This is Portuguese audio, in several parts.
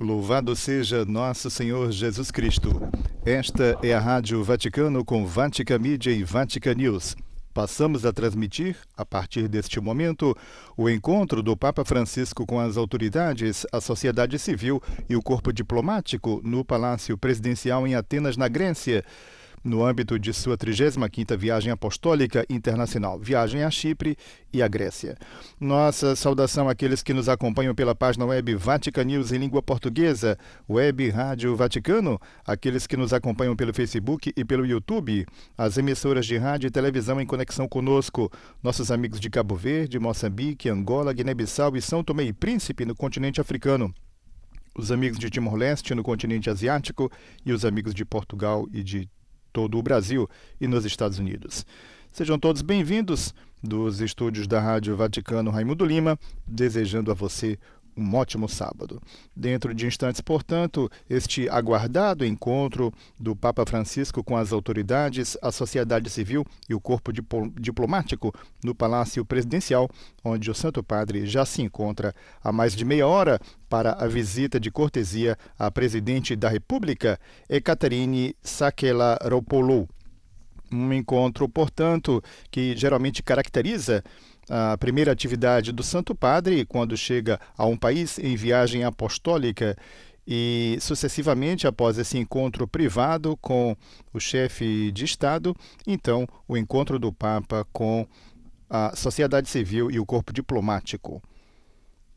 Louvado seja nosso Senhor Jesus Cristo. Esta é a Rádio Vaticano com Vatica e Vatican News. Passamos a transmitir, a partir deste momento, o encontro do Papa Francisco com as autoridades, a sociedade civil e o corpo diplomático no Palácio Presidencial em Atenas, na Grécia no âmbito de sua 35ª viagem apostólica internacional, viagem a Chipre e à Grécia. Nossa saudação àqueles que nos acompanham pela página web Vatican News em língua portuguesa, Web Rádio Vaticano, aqueles que nos acompanham pelo Facebook e pelo YouTube, as emissoras de rádio e televisão em conexão conosco, nossos amigos de Cabo Verde, Moçambique, Angola, Guiné-Bissau e São Tomé e Príncipe no continente africano os amigos de Timor-Leste no continente asiático e os amigos de Portugal e de todo o Brasil e nos Estados Unidos. Sejam todos bem-vindos dos estúdios da Rádio Vaticano Raimundo Lima, desejando a você um ótimo sábado. Dentro de instantes, portanto, este aguardado encontro do Papa Francisco com as autoridades, a sociedade civil e o corpo diplomático no Palácio Presidencial, onde o Santo Padre já se encontra há mais de meia hora para a visita de cortesia à presidente da República, Ekaterine Sakelaropoulou. Um encontro, portanto, que geralmente caracteriza a primeira atividade do Santo Padre, quando chega a um país em viagem apostólica, e sucessivamente após esse encontro privado com o chefe de Estado, então o encontro do Papa com a sociedade civil e o corpo diplomático.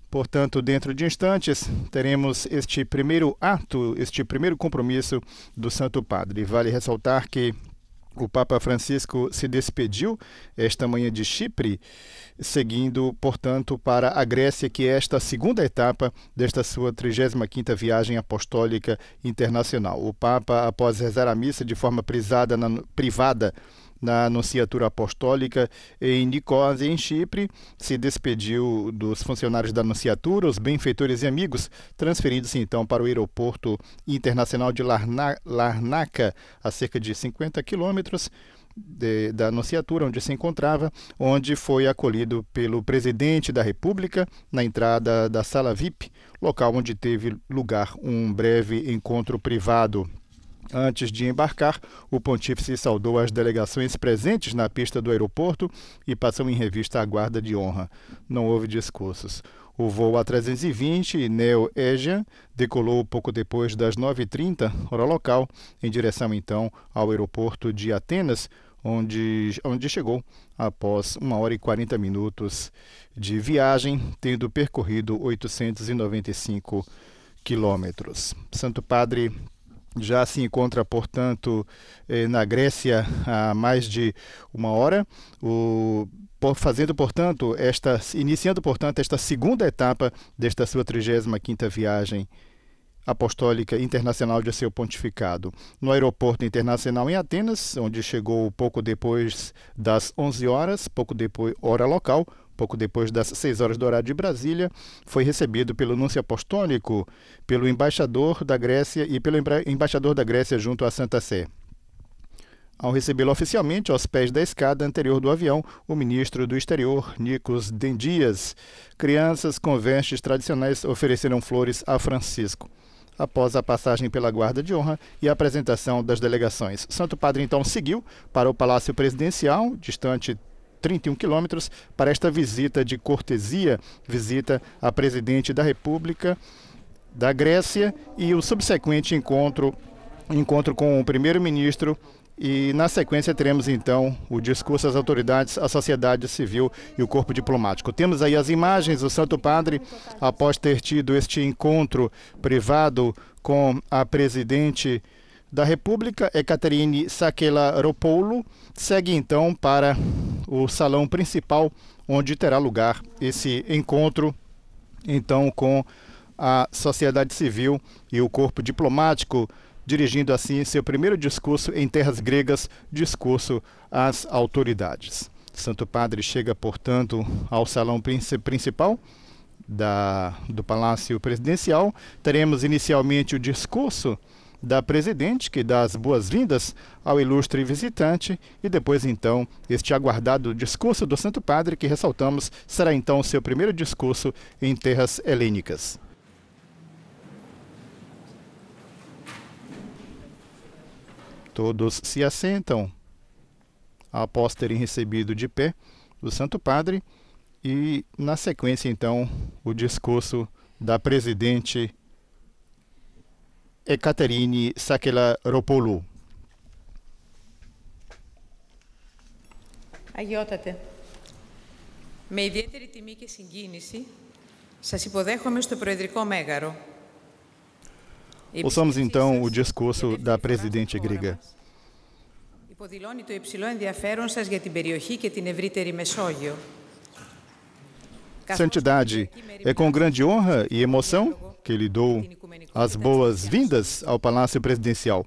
Portanto, dentro de instantes, teremos este primeiro ato, este primeiro compromisso do Santo Padre. Vale ressaltar que o Papa Francisco se despediu esta manhã de Chipre, seguindo, portanto, para a Grécia, que é esta segunda etapa desta sua 35ª viagem apostólica internacional. O Papa, após rezar a missa de forma prisada na, privada na Anunciatura Apostólica em Nicosia, em Chipre, se despediu dos funcionários da Anunciatura, os benfeitores e amigos, transferidos então para o aeroporto internacional de Larnaca, a cerca de 50 quilômetros. da Anunciatura, onde se encontrava, onde foi acolhido pelo presidente da República na entrada da sala VIP, local onde teve lugar um breve encontro privado. Antes de embarcar, o pontífice saudou as delegações presentes na pista do aeroporto e passou em revista a guarda de honra. Não houve discursos. O voo A320 Neo Asian decolou pouco depois das 9h30, hora local, em direção então ao aeroporto de Atenas, onde, onde chegou após 1 hora e 40 minutos de viagem, tendo percorrido 895 quilômetros. Santo Padre já se encontra, portanto, eh, na Grécia há mais de uma hora, o, fazendo, portanto, esta, iniciando, portanto, esta segunda etapa desta sua 35 quinta viagem apostólica internacional de seu pontificado, no aeroporto internacional em Atenas, onde chegou pouco depois das 11 horas, pouco depois hora local, pouco depois das 6 horas do horário de Brasília, foi recebido pelo nuncio apostólico, pelo embaixador da Grécia e pelo embaixador da Grécia junto à Santa Sé. Ao recebê-lo oficialmente aos pés da escada anterior do avião, o ministro do Exterior, Nikos Dendias, crianças com vestes tradicionais ofereceram flores a Francisco após a passagem pela guarda de honra e a apresentação das delegações. Santo Padre então seguiu para o Palácio Presidencial, distante 31 quilômetros, para esta visita de cortesia, visita à presidente da República da Grécia e o subsequente encontro, encontro com o primeiro-ministro e na sequência teremos então o discurso às autoridades, à sociedade civil e o corpo diplomático. Temos aí as imagens do Santo Padre após ter tido este encontro privado com a presidente da República, Ekaterine é Sakelaropoulou, segue então para o salão principal, onde terá lugar esse encontro, então, com a sociedade civil e o corpo diplomático, dirigindo assim seu primeiro discurso em terras gregas, discurso às autoridades. Santo Padre chega, portanto, ao salão principal da, do Palácio Presidencial. Teremos inicialmente o discurso da presidente, que dá as boas-vindas ao ilustre visitante, e depois, então, este aguardado discurso do Santo Padre, que ressaltamos será então o seu primeiro discurso em terras helênicas. Todos se assentam após terem recebido de pé o Santo Padre e, na sequência, então, o discurso da presidente Ekaterini Sakelaropoulou. Αγιότατε, με ιδιαίτερη τιμή και συγκίνηση σας υποδέχομαι στο Προεδρικό Μέγαρο. Ouçamos então o discurso da presidente grega. Υποδηλώνει το υψηλό ενδιαφέρον σας για την περιοχή και την ευρύτερη Μεσόγειο. Santidade, é com grande honra e emoção que lhe dou as boas-vindas ao Palácio Presidencial.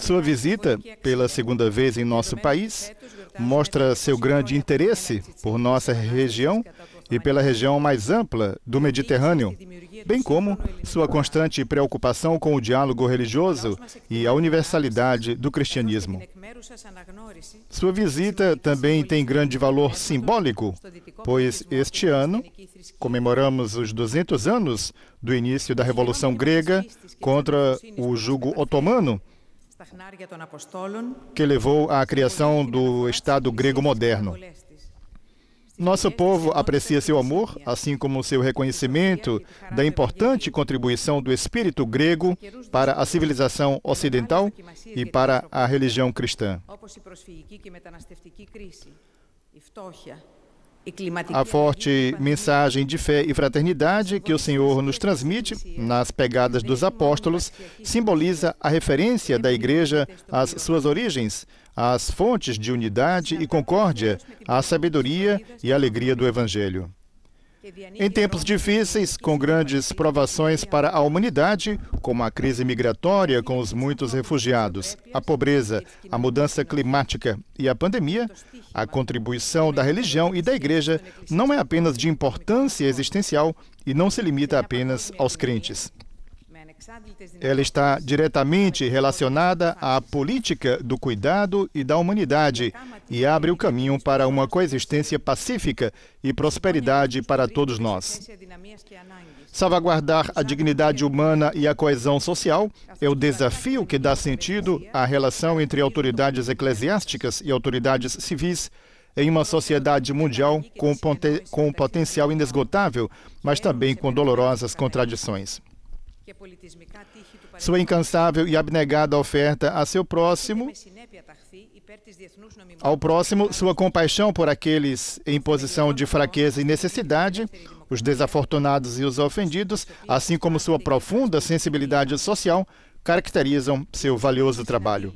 Sua visita, pela segunda vez em nosso país, mostra seu grande interesse por nossa região e pela região mais ampla do Mediterrâneo, bem como sua constante preocupação com o diálogo religioso e a universalidade do cristianismo. Sua visita também tem grande valor simbólico, pois este ano comemoramos os 200 anos do início da Revolução Grega contra o jugo otomano, que levou à criação do Estado grego moderno. Nosso povo aprecia seu amor, assim como seu reconhecimento da importante contribuição do espírito grego para a civilização ocidental e para a religião cristã. A forte mensagem de fé e fraternidade que o Senhor nos transmite nas pegadas dos apóstolos simboliza a referência da Igreja às suas origens, as fontes de unidade e concórdia, a sabedoria e a alegria do Evangelho. Em tempos difíceis, com grandes provações para a humanidade, como a crise migratória com os muitos refugiados, a pobreza, a mudança climática e a pandemia, a contribuição da religião e da igreja não é apenas de importância existencial e não se limita apenas aos crentes. Ela está diretamente relacionada à política do cuidado e da humanidade e abre o caminho para uma coexistência pacífica e prosperidade para todos nós. Salvaguardar a dignidade humana e a coesão social é o desafio que dá sentido à relação entre autoridades eclesiásticas e autoridades civis em uma sociedade mundial com, com potencial inesgotável, mas também com dolorosas contradições. É sua incansável e abnegada oferta a seu próximo, ao próximo, sua compaixão por aqueles em posição de fraqueza e necessidade, os desafortunados e os ofendidos, assim como sua profunda sensibilidade social, caracterizam seu valioso trabalho.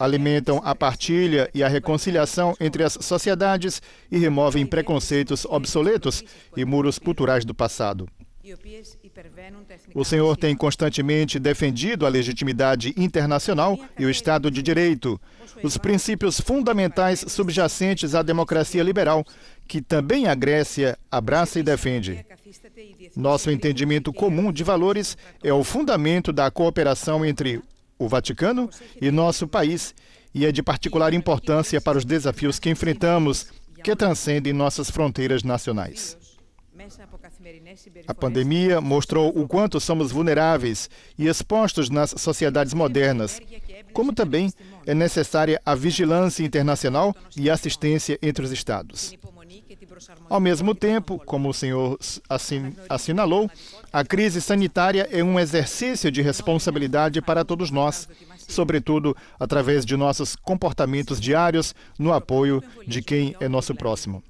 Alimentam a partilha e a reconciliação entre as sociedades e removem preconceitos obsoletos e muros culturais do passado. O senhor tem constantemente defendido a legitimidade internacional e o Estado de Direito, os princípios fundamentais subjacentes à democracia liberal, que também a Grécia abraça e defende. Nosso entendimento comum de valores é o fundamento da cooperação entre o Vaticano e nosso país, e é de particular importância para os desafios que enfrentamos, que transcendem nossas fronteiras nacionais. A pandemia mostrou o quanto somos vulneráveis e expostos nas sociedades modernas, como também é necessária a vigilância internacional e assistência entre os Estados. Ao mesmo tempo, como o senhor assinalou, a crise sanitária é um exercício de responsabilidade para todos nós, sobretudo através de nossos comportamentos diários no apoio de quem é nosso próximo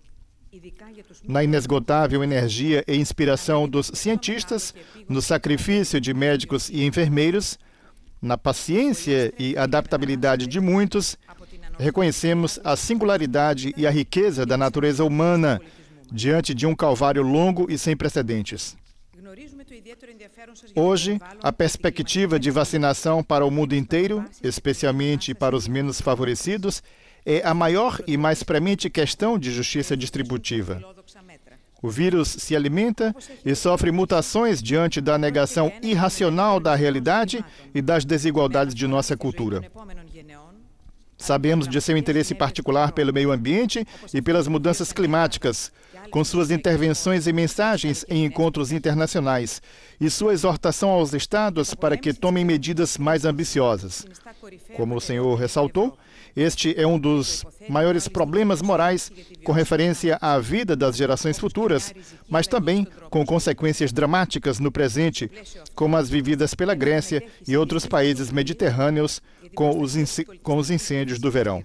na inesgotável energia e inspiração dos cientistas, no sacrifício de médicos e enfermeiros, na paciência e adaptabilidade de muitos, reconhecemos a singularidade e a riqueza da natureza humana diante de um calvário longo e sem precedentes. Hoje, a perspectiva de vacinação para o mundo inteiro, especialmente para os menos favorecidos, é a maior e mais premente questão de justiça distributiva. O vírus se alimenta e sofre mutações diante da negação irracional da realidade e das desigualdades de nossa cultura. Sabemos de seu interesse particular pelo meio ambiente e pelas mudanças climáticas, com suas intervenções e mensagens em encontros internacionais, e sua exortação aos estados para que tomem medidas mais ambiciosas. Como o senhor ressaltou, este é um dos maiores problemas morais com referência à vida das gerações futuras, mas também com consequências dramáticas no presente, como as vividas pela Grécia e outros países mediterrâneos com os, com os incêndios do verão.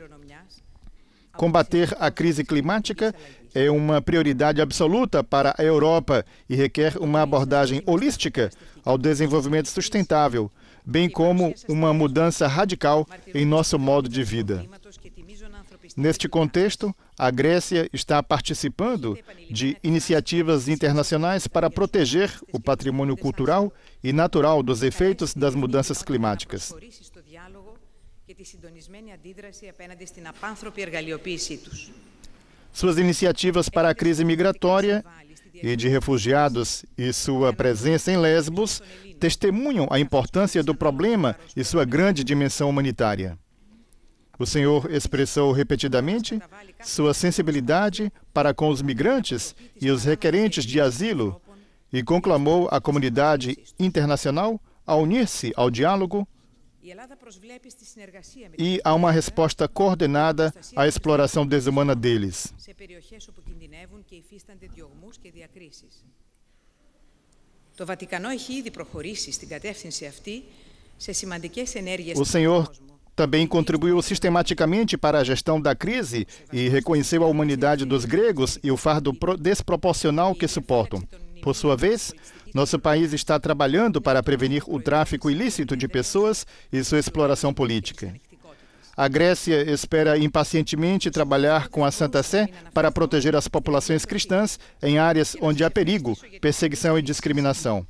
Combater a crise climática é uma prioridade absoluta para a Europa e requer uma abordagem holística ao desenvolvimento sustentável, bem como uma mudança radical em nosso modo de vida. Neste contexto, a Grécia está participando de iniciativas internacionais para proteger o patrimônio cultural e natural dos efeitos das mudanças climáticas. Suas iniciativas para a crise migratória e de refugiados e sua presença em Lesbos testemunham a importância do problema e sua grande dimensão humanitária. O senhor expressou repetidamente sua sensibilidade para com os migrantes e os requerentes de asilo e conclamou a comunidade internacional a unir-se ao diálogo e a uma resposta coordenada à exploração desumana deles. Το Βατικανό έχει ήδη προχωρήσει στην κατεύθυνση αυτή σε σημαντικές ενέργειες... Senhor também contribuiu sistematicamente para a gestão da crise e reconheceu a humanidade dos gregos e o fardo desproporcional que suportam. Por sua vez, nosso país está trabalhando para prevenir o tráfico ilícito de pessoas e sua exploração política. A Grécia espera impacientemente trabalhar com a Santa Sé para proteger as populações cristãs em áreas onde há perigo, perseguição e discriminação.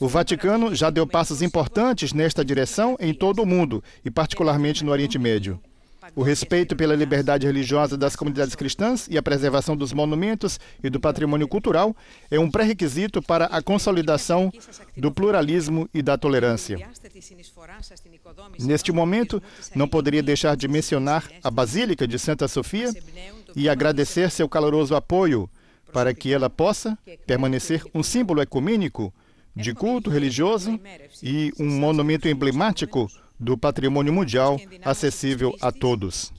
O Vaticano já deu passos importantes nesta direção em todo o mundo, e particularmente no Oriente Médio o respeito pela liberdade religiosa das comunidades cristãs e a preservação dos monumentos e do patrimônio cultural é um pré-requisito para a consolidação do pluralismo e da tolerância. Neste momento, não poderia deixar de mencionar a Basílica de Santa Sofia e agradecer seu caloroso apoio para que ela possa permanecer um símbolo ecumênico de culto religioso e um monumento emblemático do patrimônio mundial acessível a todos.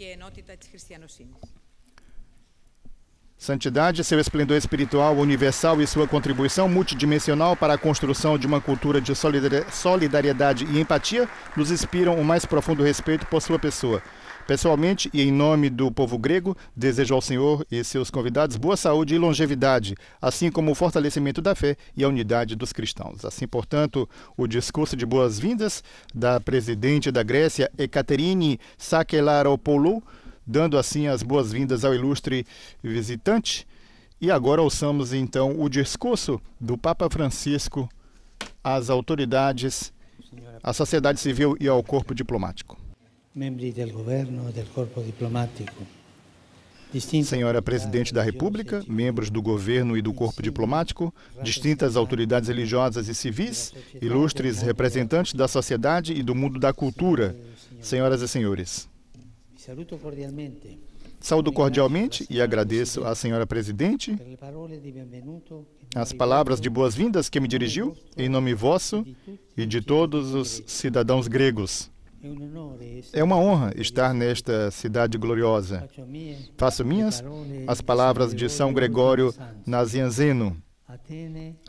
Santidade, seu esplendor espiritual universal e sua contribuição multidimensional para a construção de uma cultura de solidariedade e empatia nos inspiram o mais profundo respeito por sua pessoa. Pessoalmente e em nome do povo grego, desejo ao Senhor e seus convidados boa saúde e longevidade, assim como o fortalecimento da fé e a unidade dos cristãos. Assim, portanto, o discurso de boas-vindas da presidente da Grécia, Ekaterine Sakelaropoulou, dando assim as boas-vindas ao ilustre visitante. E agora ouçamos então o discurso do Papa Francisco às autoridades, à sociedade civil e ao corpo diplomático membros do governo e do corpo diplomático. Senhora Presidente da República, membros do governo e do corpo diplomático, distintas autoridades religiosas e civis, ilustres representantes da sociedade e do mundo da cultura, senhoras e senhores. Saúdo cordialmente e agradeço à senhora Presidente as palavras de boas-vindas que me dirigiu em nome vosso e de todos os cidadãos gregos. É uma honra estar nesta cidade gloriosa. Faço minhas as palavras de São Gregório Nazianzeno,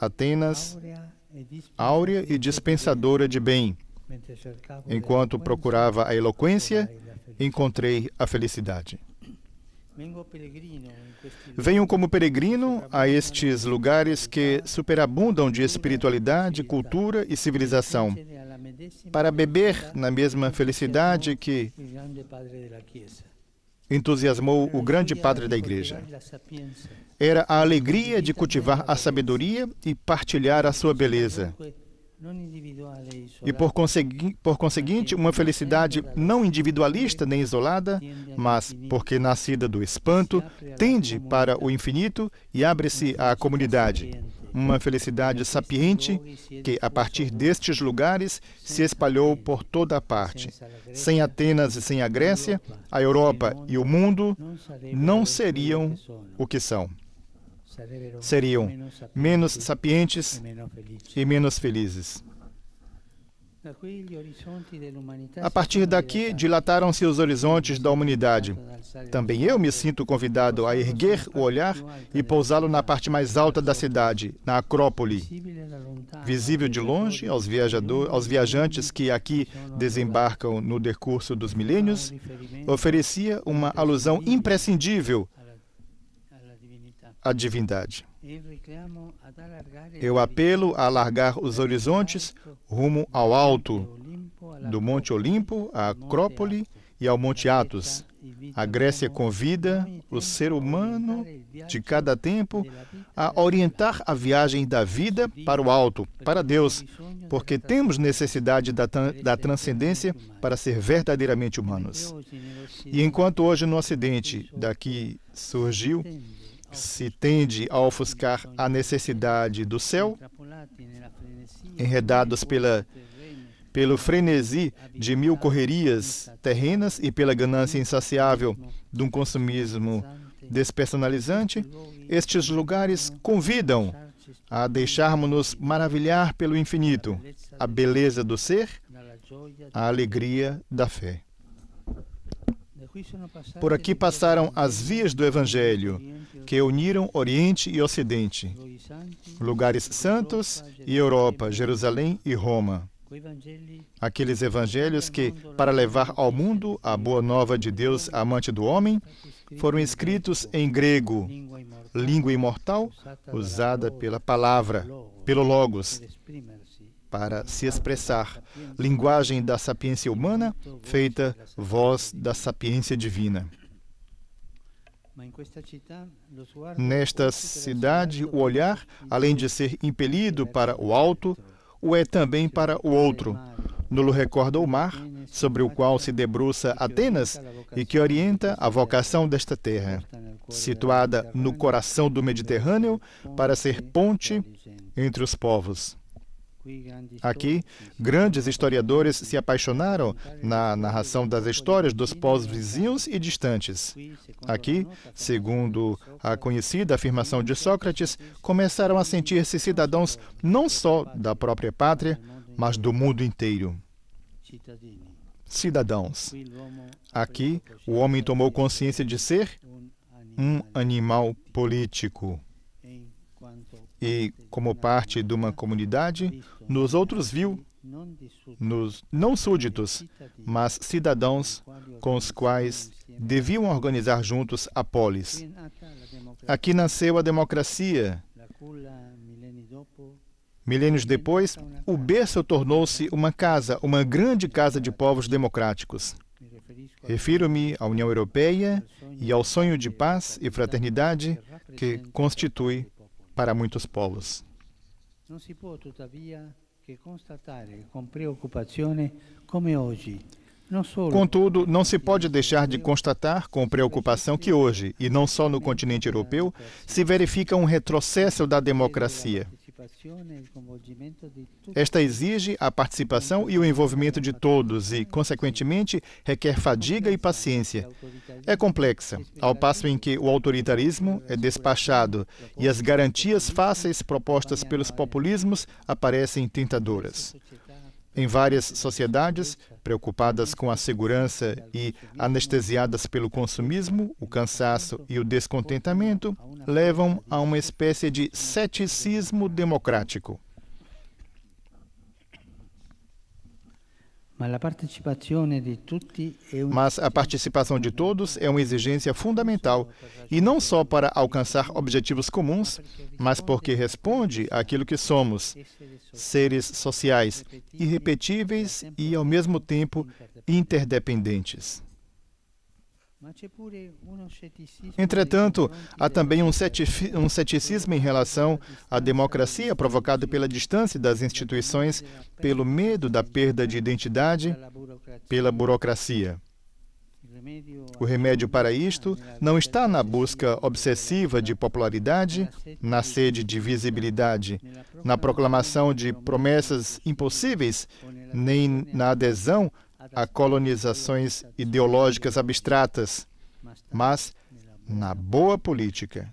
Atenas, áurea e dispensadora de bem. Enquanto procurava a eloquência, encontrei a felicidade. Venho como peregrino a estes lugares que superabundam de espiritualidade, cultura e civilização para beber na mesma felicidade que entusiasmou o grande padre da igreja. Era a alegria de cultivar a sabedoria e partilhar a sua beleza. E por, consegui, por conseguinte, uma felicidade não individualista nem isolada, mas porque nascida do espanto, tende para o infinito e abre-se à comunidade uma felicidade sapiente que, a partir destes lugares, se espalhou por toda a parte. Sem Atenas e sem a Grécia, a Europa e o mundo não seriam o que são. Seriam menos sapientes e menos felizes. A partir daqui, dilataram-se os horizontes da humanidade. Também eu me sinto convidado a erguer o olhar e pousá-lo na parte mais alta da cidade, na Acrópole, visível de longe aos, aos viajantes que aqui desembarcam no decurso dos milênios, oferecia uma alusão imprescindível à divindade. Eu apelo a alargar os horizontes rumo ao alto, do Monte Olimpo à Acrópole e ao Monte Atos. A Grécia convida o ser humano de cada tempo a orientar a viagem da vida para o alto, para Deus, porque temos necessidade da, da transcendência para ser verdadeiramente humanos. E enquanto hoje no Ocidente daqui surgiu se tende a ofuscar a necessidade do céu, enredados pela, pelo frenesi de mil correrias terrenas e pela ganância insaciável de um consumismo despersonalizante, estes lugares convidam a deixarmos-nos maravilhar pelo infinito, a beleza do ser, a alegria da fé. Por aqui passaram as vias do Evangelho, que uniram Oriente e Ocidente, lugares santos e Europa, Jerusalém e Roma. Aqueles evangelhos que, para levar ao mundo a boa nova de Deus amante do homem, foram escritos em grego, língua imortal usada pela palavra, pelo Logos, para se expressar, linguagem da sapiência humana feita voz da sapiência divina. Nesta cidade, o olhar, além de ser impelido para o alto, o é também para o outro. Nulo recorda o mar, sobre o qual se debruça Atenas e que orienta a vocação desta terra, situada no coração do Mediterrâneo para ser ponte entre os povos. Aqui, grandes historiadores se apaixonaram na narração das histórias dos povos vizinhos e distantes. Aqui, segundo a conhecida afirmação de Sócrates, começaram a sentir-se cidadãos não só da própria pátria, mas do mundo inteiro. Cidadãos. Aqui, o homem tomou consciência de ser um animal político e, como parte de uma comunidade, nos outros viu nos não súditos, mas cidadãos com os quais deviam organizar juntos a polis. Aqui nasceu a democracia. Milênios depois, o berço tornou-se uma casa, uma grande casa de povos democráticos. Refiro-me à União Europeia e ao sonho de paz e fraternidade que constitui para muitos povos. Não se pode, todavia, que constatar com preocupação como hoje. Contudo, não se pode deixar de constatar com preocupação que hoje, e não só no continente europeu, se verifica um retrocesso da democracia. Esta exige a participação e o envolvimento de todos e, consequentemente, requer fadiga e paciência. É complexa, ao passo em que o autoritarismo é despachado e as garantias fáceis propostas pelos populismos aparecem tentadoras. Em várias sociedades, preocupadas com a segurança e anestesiadas pelo consumismo, o cansaço e o descontentamento, levam a uma espécie de ceticismo democrático. É mas a participação de todos é uma exigência fundamental, e não só para alcançar objetivos comuns, mas porque responde àquilo que somos, seres sociais, irrepetíveis e, ao mesmo tempo, interdependentes. Tipo, Entretanto, há também um ceticismo em relação à democracia provocado pela distância das instituições, pelo medo da perda de identidade, pela burocracia. O remédio para isto não está na busca obsessiva de popularidade, na sede de visibilidade, na proclamação de promessas impossíveis, nem na adesão a colonizações ideológicas abstratas, mas na boa política.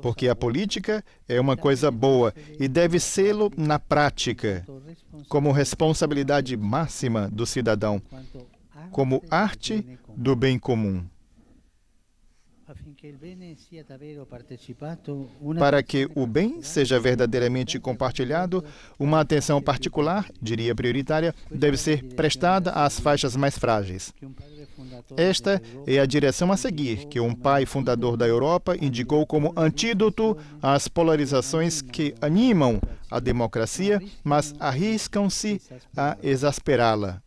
Porque a é política é uma coisa boa e deve sê-lo na prática, como responsabilidade máxima do cidadão, como arte do bem comum. Para que o bem seja verdadeiramente compartilhado, uma atenção particular, diria prioritária, deve ser prestada às faixas mais frágeis. Esta é a direção a seguir que um pai fundador da Europa indicou como antídoto às polarizações que animam a democracia, mas arriscam-se a exasperá-la.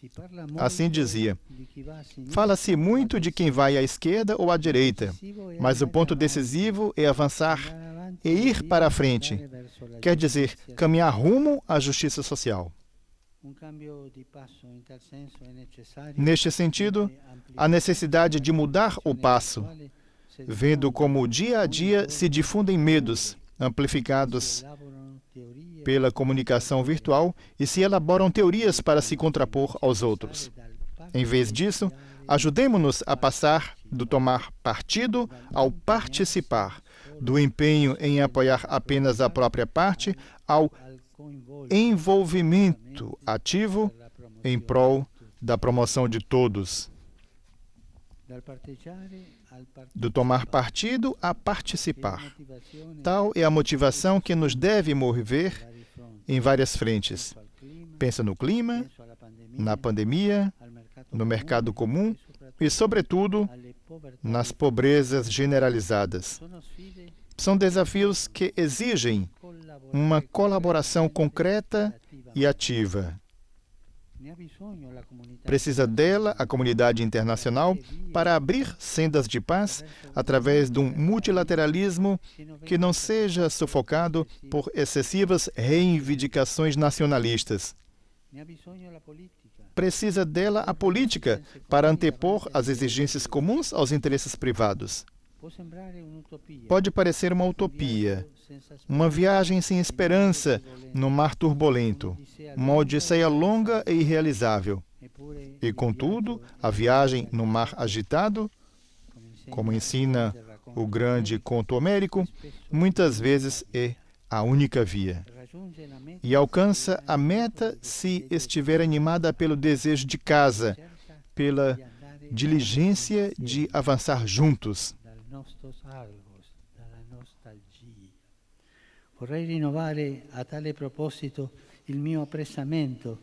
Assim, assim dizia: Fala-se muito de quem vai à esquerda ou à direita, mas o ponto decisivo é avançar e ir para a frente quer dizer, caminhar rumo à justiça social. Neste sentido, a necessidade de mudar o passo, vendo como dia a dia se difundem medos amplificados pela comunicação virtual e se elaboram teorias para se contrapor aos outros. Em vez disso, ajudemos-nos a passar do tomar partido ao participar, do empenho em apoiar apenas a própria parte ao envolvimento ativo em prol da promoção de todos. Do tomar partido a participar. Tal é a motivação que nos deve mover em várias frentes. Pensa no clima, na pandemia, no mercado comum e, sobretudo, nas pobrezas generalizadas. São desafios que exigem uma colaboração concreta e ativa. Precisa dela a comunidade internacional para abrir sendas de paz através de um multilateralismo que não seja sufocado por excessivas reivindicações nacionalistas. Precisa dela a política para antepor as exigências comuns aos interesses privados. Pode parecer uma utopia, uma viagem sem esperança no mar turbulento, uma odisseia longa e irrealizável. E, contudo, a viagem no mar agitado, como ensina o grande conto homérico, muitas vezes é a única via. E alcança a meta se estiver animada pelo desejo de casa, pela diligência de avançar juntos. Vorrei rinnovare a tale proposito il mio apprezzamento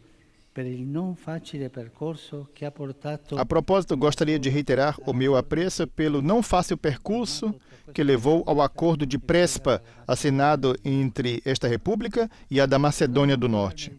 per il non facile percorso che ha portato... A proposito, gostaria de reiterar o meu apreço pelo não fácil percurso que levou ao acordo de Prespa, assinado entre esta República e a da Macedônia do Norte.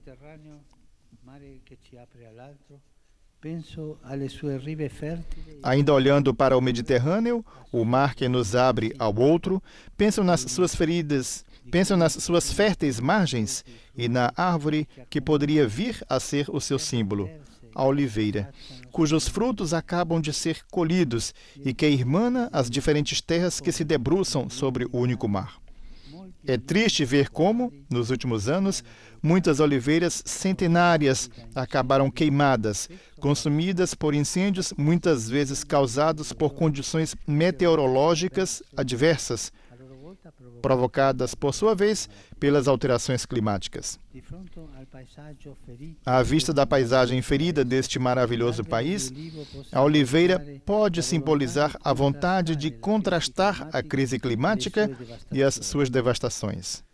Ainda olhando para o Mediterrâneo, o mar que nos abre ao outro, penso nas suas feridas Pensam nas suas férteis margens e na árvore que poderia vir a ser o seu símbolo, a oliveira, cujos frutos acabam de ser colhidos e que irmana as diferentes terras que se debruçam sobre o único mar. É triste ver como, nos últimos anos, muitas oliveiras centenárias acabaram queimadas, consumidas por incêndios muitas vezes causados por condições meteorológicas adversas, provocadas, por sua vez, pelas alterações climáticas. À vista da paisagem ferida deste maravilhoso país, a oliveira pode simbolizar a vontade de contrastar a crise climática e as suas devastações.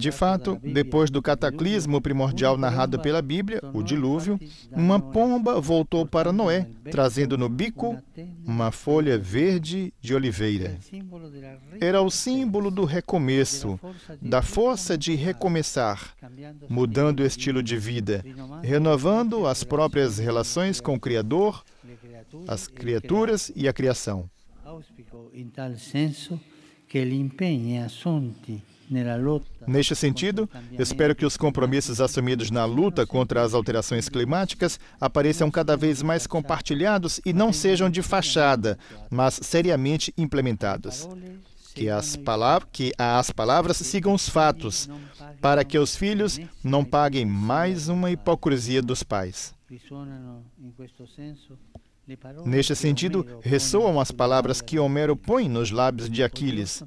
De fato, depois do cataclismo primordial narrado pela Bíblia, o dilúvio, uma pomba voltou para Noé, trazendo no bico uma folha verde de oliveira. Era o símbolo do recomeço, da força de recomeçar, mudando o estilo de vida, renovando as próprias relações com o Criador, as criaturas e a criação. Em tal senso Neste sentido, espero que os compromissos assumidos na luta contra as alterações climáticas apareçam cada vez mais compartilhados e não sejam de fachada, mas seriamente implementados. Que as, palavras, que as palavras sigam os fatos, para que os filhos não paguem mais uma hipocrisia dos pais. Neste sentido, ressoam as palavras que Homero põe nos lábios de Aquiles.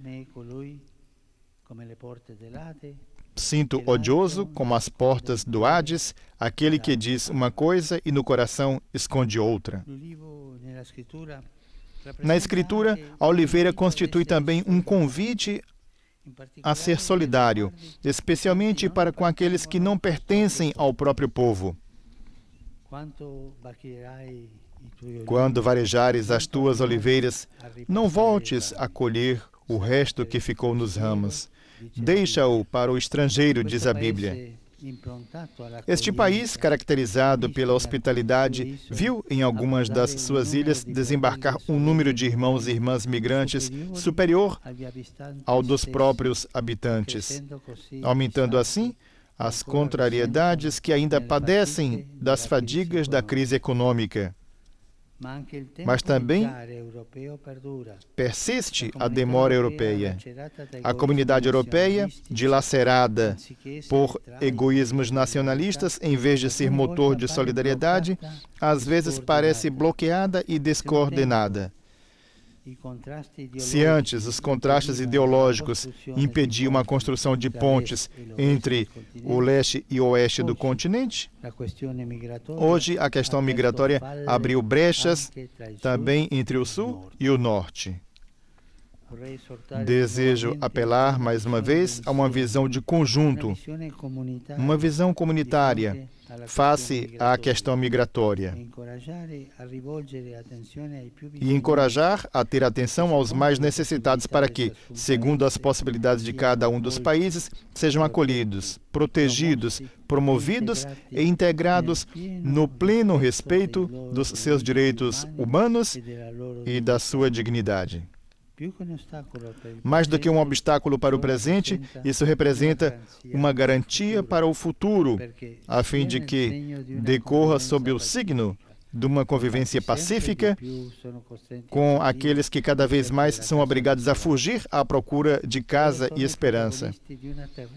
Sinto odioso como as portas do Hades, aquele que diz uma coisa e no coração esconde outra. Na Escritura, a oliveira constitui também um convite a ser solidário, especialmente para com aqueles que não pertencem ao próprio povo. Quanto quando varejares as tuas oliveiras, não voltes a colher o resto que ficou nos ramos. Deixa-o para o estrangeiro, diz a Bíblia. Este país, caracterizado pela hospitalidade, viu em algumas das suas ilhas desembarcar um número de irmãos e irmãs migrantes superior ao dos próprios habitantes, aumentando assim as contrariedades que ainda padecem das fadigas da crise econômica. Mas também persiste a demora europeia. A comunidade europeia, dilacerada por egoísmos nacionalistas, em vez de ser motor de solidariedade, às vezes parece bloqueada e descoordenada. Se antes os contrastes ideológicos impediam a construção de pontes entre o leste e o oeste do continente, é hoje a questão migratória abriu brechas também entre o sul e o norte. Desejo apelar mais uma vez a uma visão de conjunto, uma visão comunitária face à questão migratória e encorajar a ter atenção aos mais necessitados para que, é segundo as possibilidades de cada um dos países, sejam acolhidos, protegidos, promovidos e integrados no pleno respeito dos seus direitos humanos e da sua dignidade. Tá mais do que um obstáculo para o presente, isso representa uma garantia para o futuro, a fim de que decorra sob o signo de uma convivência pacífica com aqueles que cada vez mais são obrigados a fugir à procura de casa e esperança.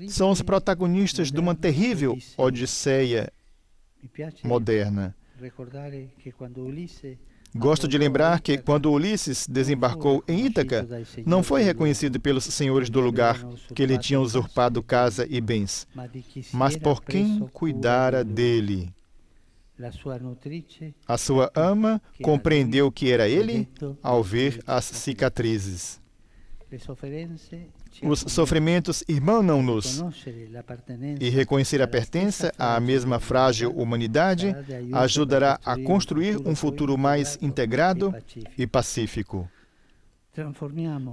São os protagonistas de uma terrível odisseia moderna. Gosto de lembrar que, quando Ulisses desembarcou em Ítaca, não foi reconhecido pelos senhores do lugar que ele tinha usurpado casa e bens, mas por quem cuidara dele. A sua ama compreendeu que era ele ao ver as cicatrizes os sofrimentos irmanam-nos e reconhecer a pertença à mesma frágil humanidade ajudará a construir um futuro mais integrado e pacífico.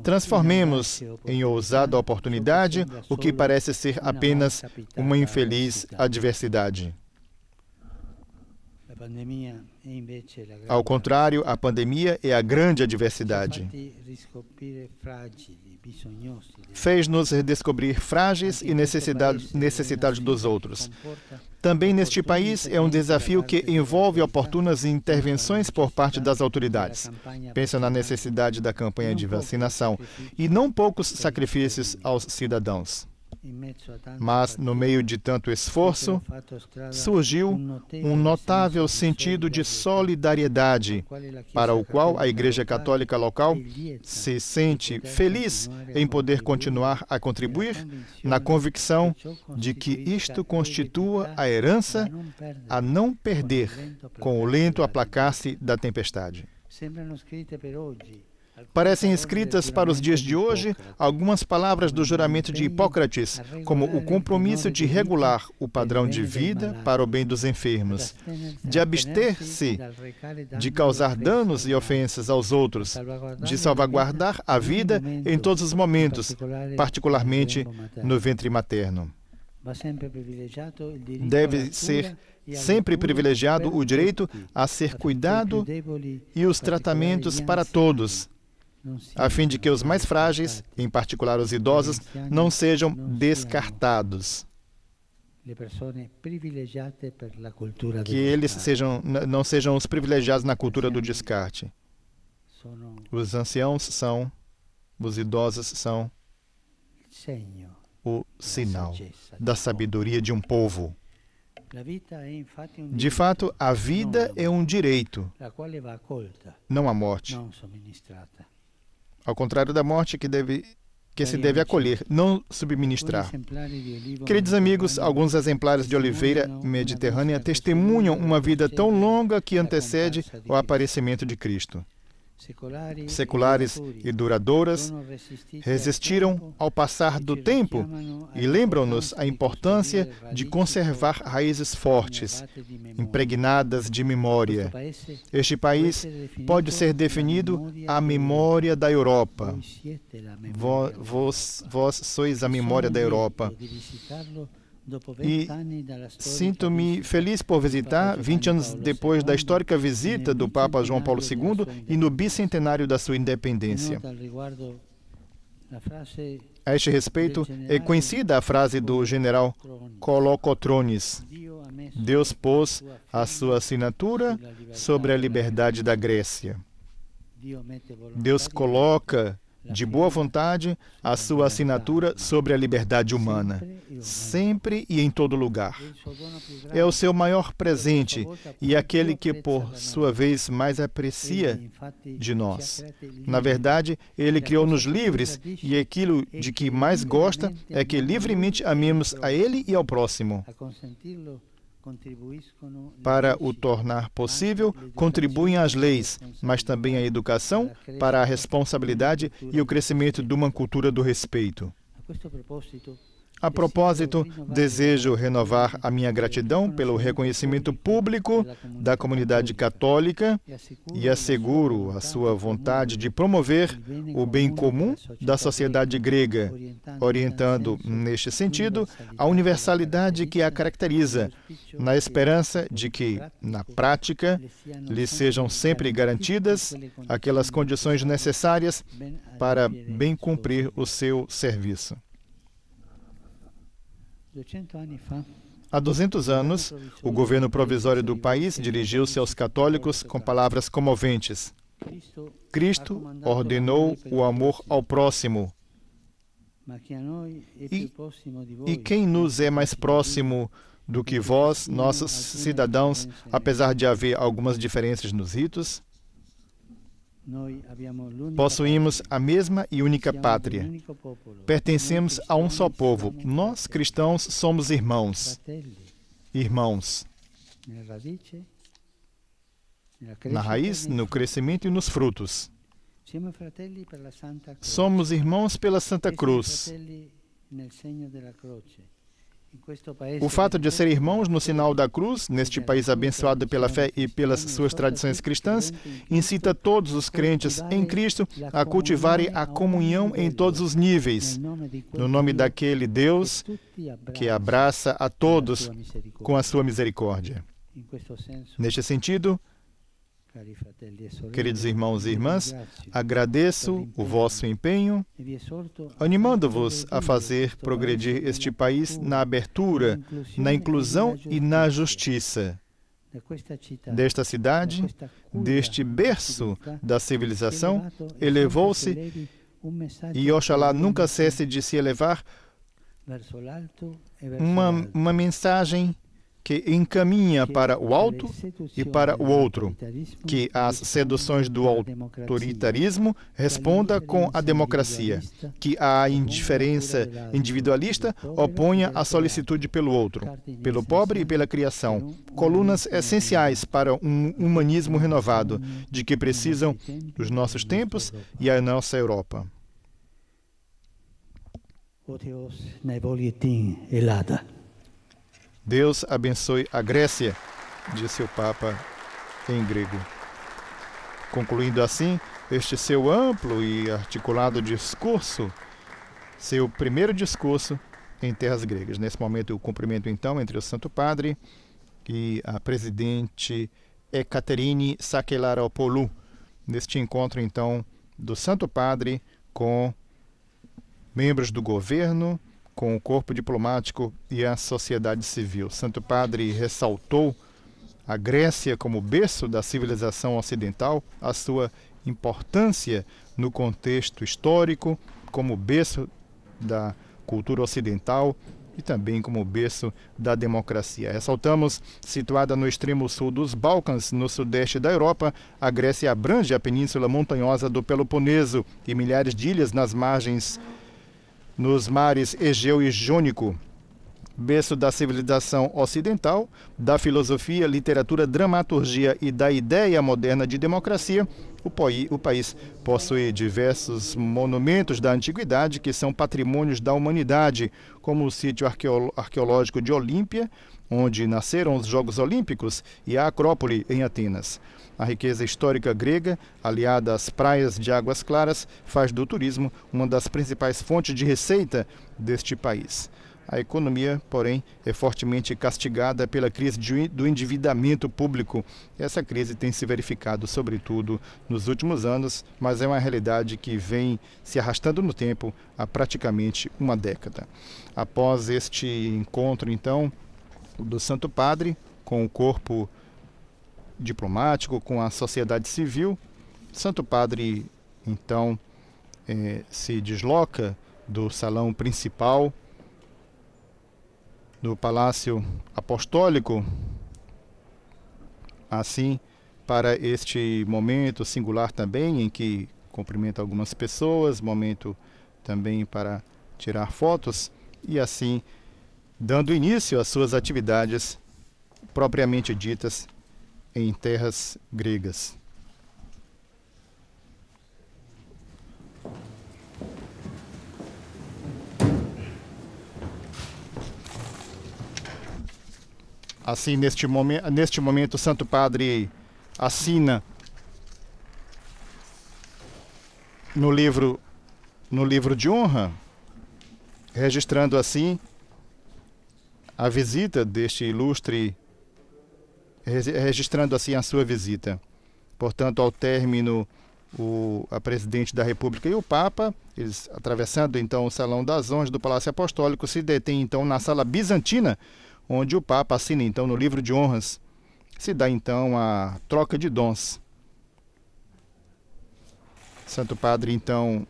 Transformemos em ousada oportunidade o que parece ser apenas uma infeliz adversidade. Ao contrário, a pandemia é a grande adversidade. Fez-nos descobrir frágeis e necessidades dos outros. Também neste país é um desafio que envolve oportunas intervenções por parte das autoridades. Pensa na necessidade da campanha de vacinação e não poucos sacrifícios aos cidadãos. Mas, no meio de tanto esforço, surgiu um notável sentido de solidariedade, para o qual a Igreja Católica local se sente feliz em poder continuar a contribuir, na convicção de que isto constitua a herança a não perder com o lento aplacar-se da tempestade. Parecem escritas para os dias de hoje algumas palavras do juramento de Hipócrates, como o compromisso de regular o padrão de vida para o bem dos enfermos, de abster-se de causar danos e ofensas aos outros, de salvaguardar a vida em todos os momentos, particularmente no ventre materno. Deve ser sempre privilegiado o direito a ser cuidado e os tratamentos para todos, a fim de que os mais frágeis, em particular os idosos, não sejam descartados. Que eles sejam, não sejam os privilegiados na cultura do descarte. Os anciãos são, os idosos são o sinal da sabedoria de um povo. De fato, a vida é um direito, não a morte, ao contrário da morte que deve que se deve acolher, não subministrar. Queridos amigos, né? alguns exemplares de oliveira mediterrânea testemunham uma vida tão longa que antecede o aparecimento de Cristo seculares e duradouras, resistiram ao passar do tempo e lembram-nos a importância de conservar raízes fortes, impregnadas de memória. Este país é é pode ser definido a memória da Europa. Vós, é, vós sois a memória da Europa. E sinto-me feliz por visitar, 20 anos depois da histórica visita do Papa João Paulo II e no bicentenário da sua independência. A este respeito, é conhecida a frase do general Colocotrones: Deus pôs a sua assinatura sobre a liberdade da Grécia. Deus coloca de boa vontade, a sua é. assinatura tá. sobre a liberdade humana, sempre e em todo lugar. É o seu maior presente e aquele é que, por sua vez, mais aprecia de nós. Na verdade, ele criou-nos livres é e aquilo de que mais gosta é que livremente amemos a ele e ao próximo. Para o tornar possível, contribuem as leis, mas também a educação para a responsabilidade e o crescimento de uma cultura do respeito. A propósito, desejo renovar a minha gratidão pelo reconhecimento público da comunidade católica e asseguro é é a sua vontade de promover o bem comum da sociedade grega, orientando, neste sentido, a é universalidade que a caracteriza, na esperança de que, na prática, lhe sejam sempre garantidas aquelas condições necessárias para bem cumprir o seu serviço. Há 200 anos, o governo provisório do país dirigiu-se aos católicos com palavras comoventes. Cristo ordenou o amor ao próximo. É e, e quem nos é mais próximo do que vós, nossos cidadãos, apesar de haver algumas diferenças nos ritos? Possuímos a mesma e única pátria. Pertencemos a um só povo. Nós, cristãos, somos irmãos. Irmãos. Na raiz, no crescimento e nos frutos. Somos irmãos pela Santa Cruz. O fato de ser irmãos no sinal da cruz, neste país abençoado pela fé e pelas suas tradições cristãs, incita todos os crentes em Cristo a cultivarem a comunhão em todos os níveis, no nome daquele Deus que abraça a todos com a sua misericórdia. Neste sentido, Queridos né? irmãos e irmãs, agradeço o vosso empenho, é animando-vos é a fazer progredir este país na abertura, na inclusão e na justiça desta cidade, deste berço da civilização, elevou-se e Oxalá nunca cesse de se elevar uma, uma mensagem que encaminha para o alto e para o outro, que às seduções do autoritarismo responda com a democracia, que a indiferença individualista oponha a solicitude pelo outro, pelo pobre e pela criação, colunas essenciais para um humanismo renovado, de que precisam os nossos tempos e a nossa Europa. Oteos na boletim elada. Deus abençoe a Grécia, disse o Papa em grego. Concluindo assim este seu amplo e articulado discurso, seu primeiro discurso em terras gregas. Nesse momento, o cumprimento então entre o Santo Padre e a presidente Ekaterine Sakelaropoulou, neste encontro então do Santo Padre com membros do governo com o corpo diplomático e a sociedade civil. Santo Padre ressaltou a Grécia como berço da civilização ocidental, a sua importância no contexto histórico como berço da cultura ocidental e também como berço da democracia. Ressaltamos, situada no extremo sul dos Balcãs, no sudeste da Europa, a Grécia abrange a península montanhosa do Peloponeso e milhares de ilhas nas margens nos mares Egeu e Jônico berço da civilização ocidental, da filosofia, literatura, dramaturgia e da ideia moderna de democracia, o, país possui diversos monumentos da antiguidade que são patrimônios da humanidade, como o sítio arqueológico de Olímpia, onde nasceram os Jogos Olímpicos, e a Acrópole, em Atenas. A riqueza histórica grega, aliada às praias de águas claras, faz do turismo uma das principais fontes de receita deste país. A economia, porém, é fortemente castigada pela crise do endividamento público. Essa crise tem se verificado, sobretudo, nos últimos anos, mas é uma realidade que vem se arrastando no tempo há praticamente uma década. Após este encontro, então, do Santo Padre com o corpo diplomático, com a sociedade civil, Santo Padre, então, eh, se desloca do salão principal do Palácio Apostólico. Assim, para este momento singular também, em que cumprimenta algumas pessoas, momento também para tirar fotos e assim dando início às suas atividades propriamente ditas em terras gregas. Assim, neste, momento neste momento, o Santo Padre assina no livro, no livro de honra, registrando assim a visita deste ilustre, registrando assim a sua visita. Portanto, ao término, o, a presidente da República e o Papa, eles atravessando então o Salão das Onjas do Palácio Apostólico, se detêm então na sala bizantina onde o Papa assina então no livro de honras, se dá então a troca de dons. Santo Padre então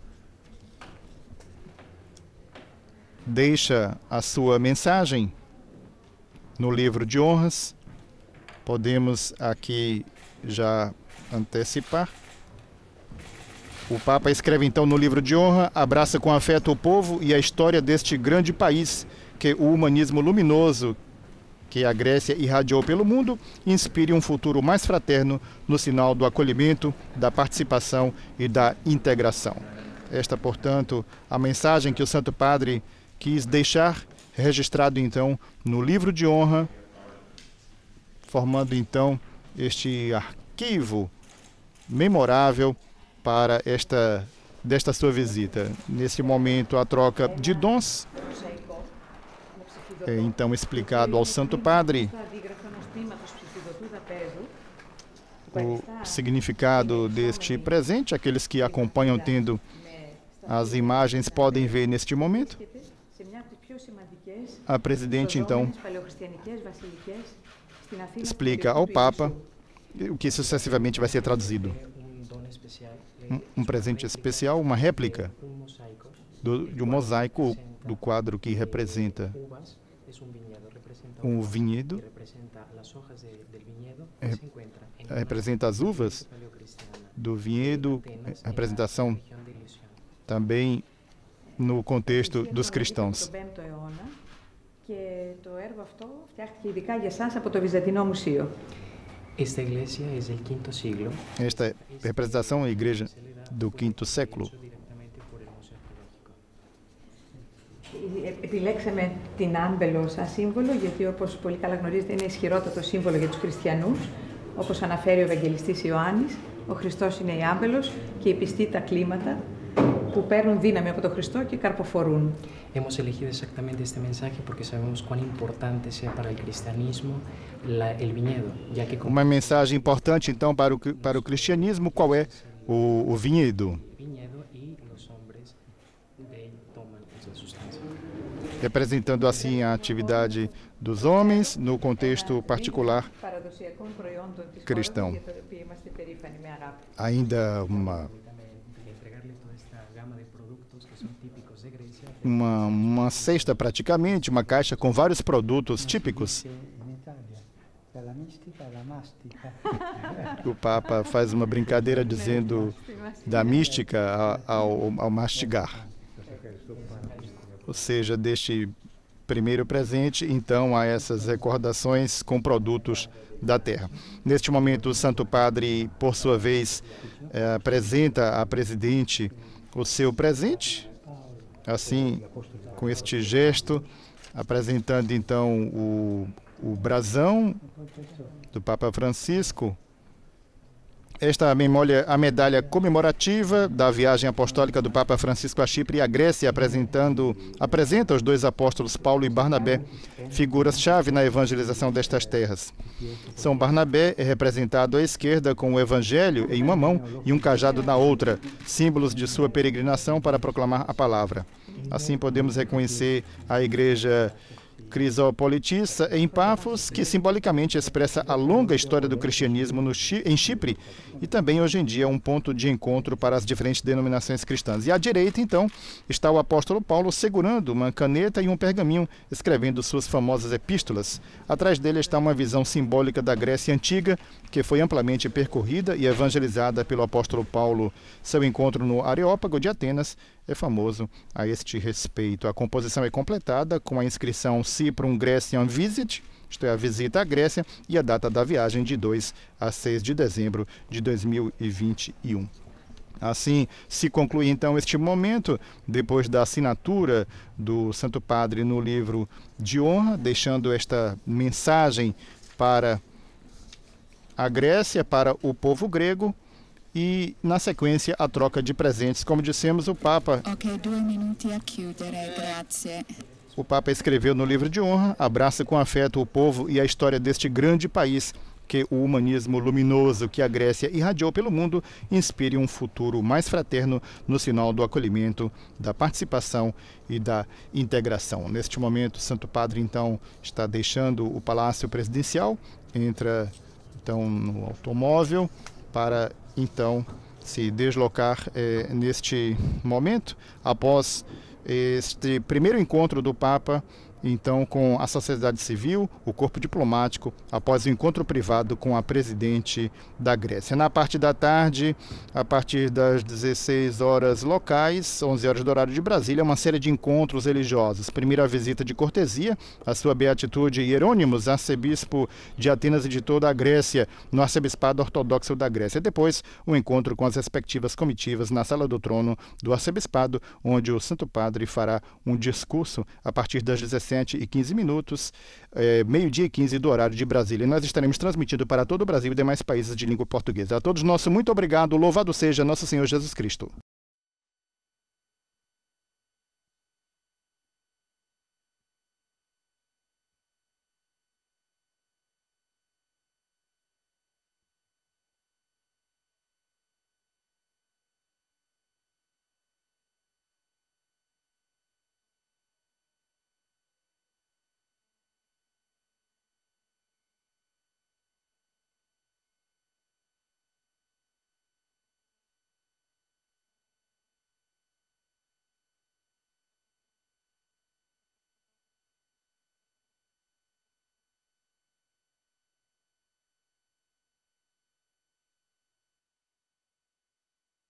deixa a sua mensagem no livro de honras. Podemos aqui já antecipar. O Papa escreve então no livro de honra, abraça com afeto o povo e a história deste grande país que o humanismo luminoso que a Grécia irradiou pelo mundo, inspire um futuro mais fraterno no sinal do acolhimento, da participação e da integração. Esta, portanto, a mensagem que o Santo Padre quis deixar registrado então no livro de honra, formando então este arquivo memorável para esta desta sua visita. Nesse momento a troca de dons é, então explicado ao Santo Padre o significado deste presente. Aqueles que acompanham tendo as imagens podem ver neste momento. A presidente, então, explica ao Papa o que sucessivamente vai ser traduzido. Um, um presente especial, uma réplica do, de um mosaico do quadro que representa um vinhedo, representa as eh, eh, uvas do vinhedo, representação também no contexto dos cristãos. Esta representação é a igreja do quinto século. Επιλέξαμε την άμπελο σαν σύμβολο, γιατί όπω πολύ καλά γνωρίζετε είναι ισχυρότατο σύμβολο για του χριστιανού. Όπω αναφέρει ο Ευαγγελιστή Ιωάννη, ο Χριστό είναι η άμπελο και οι πιστοί τα κλίματα που παίρνουν δύναμη από τον Χριστό και καρποφορούν. Έχουμε elegido exactamente este mensaje porque sabemos cuán importante sea para el cristianismo la, el viñedo, ya que... Uma mensagem importante, então, para o, para o cristianismo, qual é o, o Representando assim a atividade dos homens no contexto particular cristão. Ainda uma uma, uma cesta praticamente, uma caixa com vários produtos típicos. O Papa faz uma brincadeira dizendo da mística ao, ao mastigar ou seja, deste primeiro presente, então, a essas recordações com produtos da terra. Neste momento, o Santo Padre, por sua vez, eh, apresenta à presidente o seu presente, assim, com este gesto, apresentando então o, o brasão do Papa Francisco, esta memória, a medalha comemorativa da viagem apostólica do Papa Francisco a Chipre e a Grécia, apresentando, apresenta os dois apóstolos Paulo e Barnabé, figuras-chave na evangelização destas terras. São Barnabé é representado à esquerda com o evangelho em uma mão e um cajado na outra, símbolos de sua peregrinação para proclamar a palavra. Assim podemos reconhecer a igreja crisopolitista em Paphos, que simbolicamente expressa a longa história do cristianismo Chi, em Chipre e também hoje em dia é um ponto de encontro para as diferentes denominações cristãs. E à direita, então, está o apóstolo Paulo segurando uma caneta e um pergaminho, escrevendo suas famosas epístolas. Atrás dele está uma visão simbólica da Grécia Antiga, que foi amplamente percorrida e evangelizada pelo apóstolo Paulo. Seu encontro no Areópago de Atenas é famoso a este respeito. A composição é completada com a inscrição Cyprum Grecian Visit, isto é, a visita à Grécia, e a data da viagem de 2 a 6 de dezembro de 2021. Assim se conclui então este momento, depois da assinatura do Santo Padre no livro de honra, deixando esta mensagem para a Grécia, para o povo grego e, na sequência, a troca de presentes. Como dissemos, o Papa. Ok, dois minutos grazie. O Papa escreveu no livro de honra: abraça com afeto o povo e a história deste grande país, que o humanismo luminoso que a Grécia irradiou pelo mundo inspire um futuro mais fraterno no sinal do acolhimento, da participação e da integração. Neste momento, Santo Padre então está deixando o Palácio Presidencial, entra então no automóvel para então se deslocar eh, neste momento, após este primeiro encontro do Papa então com a sociedade civil, o corpo diplomático, após o encontro privado com a presidente da Grécia. Na parte da tarde, a partir das 16 horas locais, 11 horas do horário de Brasília, uma série de encontros religiosos. Primeira visita de cortesia a sua beatitude Hierônimos, arcebispo de Atenas e de toda a Grécia, no arcebispado ortodoxo da Grécia. Depois, o um encontro com as respectivas comitivas na sala do trono do arcebispado, onde o Santo Padre fará um discurso a partir das 16 17 e 15 minutos, é, meio-dia e 15 do horário de Brasília. Nós estaremos transmitindo para todo o Brasil e demais países de língua portuguesa. A todos nosso muito obrigado. Louvado seja nosso Senhor Jesus Cristo.